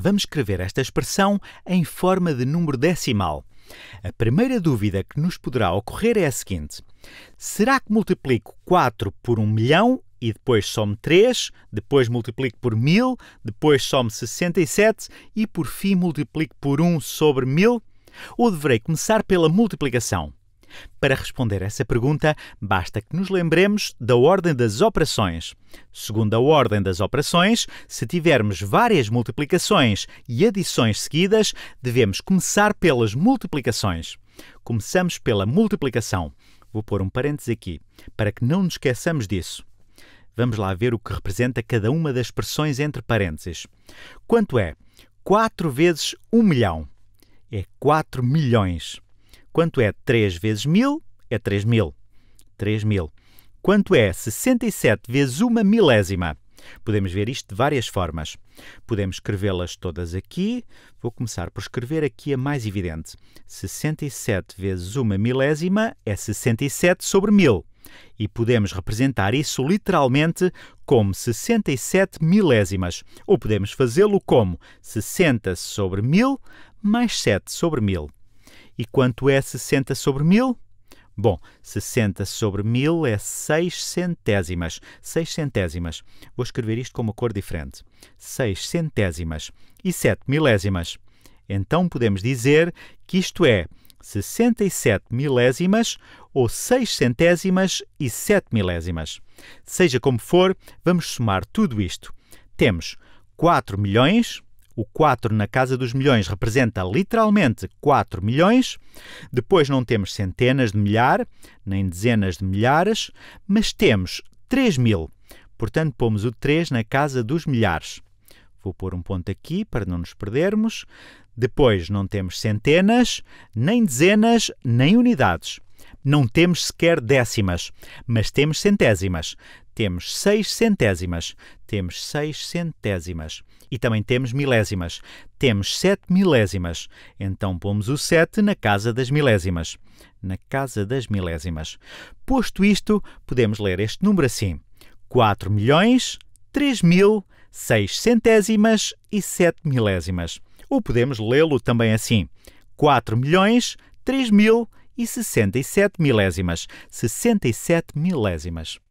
Vamos escrever esta expressão em forma de número decimal. A primeira dúvida que nos poderá ocorrer é a seguinte: será que multiplico 4 por 1 milhão e depois some 3, depois multiplico por 1000, depois some 67 e por fim multiplico por 1 sobre 1000? Ou deverei começar pela multiplicação? Para responder essa pergunta, basta que nos lembremos da ordem das operações. Segundo a ordem das operações, se tivermos várias multiplicações e adições seguidas, devemos começar pelas multiplicações. Começamos pela multiplicação. Vou pôr um parênteses aqui, para que não nos esqueçamos disso. Vamos lá ver o que representa cada uma das expressões entre parênteses. Quanto é 4 vezes 1 milhão? É 4 milhões. Quanto é 3 vezes 1000? É 3000. 3000. Quanto é 67 vezes uma milésima? Podemos ver isto de várias formas. Podemos escrevê-las todas aqui. Vou começar por escrever aqui a mais evidente. 67 vezes uma milésima é 67 sobre 1000. E podemos representar isso literalmente como 67 milésimas. Ou podemos fazê-lo como 60 sobre 1000 mais 7 sobre 1000. E quanto é 60 sobre 1000? Bom, 60 sobre 1000 é 6 centésimas. 6 centésimas. Vou escrever isto com uma cor diferente. 6 centésimas e 7 milésimas. Então podemos dizer que isto é 67 milésimas ou 6 centésimas e 7 milésimas. Seja como for, vamos somar tudo isto. Temos 4 milhões o 4 na casa dos milhões representa literalmente 4 milhões. Depois não temos centenas de milhar, nem dezenas de milhares, mas temos 3 mil. Portanto, pomos o 3 na casa dos milhares. Vou pôr um ponto aqui para não nos perdermos. Depois não temos centenas, nem dezenas, nem unidades. Não temos sequer décimas, mas temos centésimas. Temos seis centésimas, temos seis centésimas. E também temos milésimas, temos sete milésimas. Então pomos o sete na casa das milésimas. Na casa das milésimas. Posto isto, podemos ler este número assim: 4 milhões, 3 mil, 6 centésimas e 7 milésimas. Ou podemos lê-lo também assim: 4 milhões, 3 mil, e 67 milésimas. 67 milésimas.